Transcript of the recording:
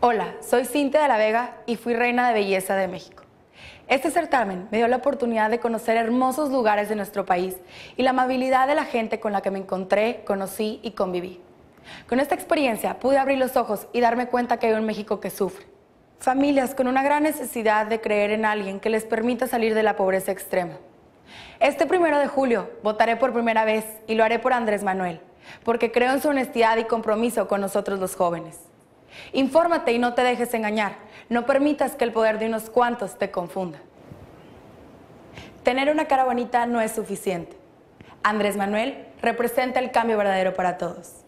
Hola, soy Cintia de la Vega y fui reina de belleza de México. Este certamen me dio la oportunidad de conocer hermosos lugares de nuestro país y la amabilidad de la gente con la que me encontré, conocí y conviví. Con esta experiencia pude abrir los ojos y darme cuenta que hay un México que sufre. Familias con una gran necesidad de creer en alguien que les permita salir de la pobreza extrema. Este primero de julio votaré por primera vez y lo haré por Andrés Manuel, porque creo en su honestidad y compromiso con nosotros los jóvenes. Infórmate y no te dejes engañar. No permitas que el poder de unos cuantos te confunda. Tener una cara bonita no es suficiente. Andrés Manuel representa el cambio verdadero para todos.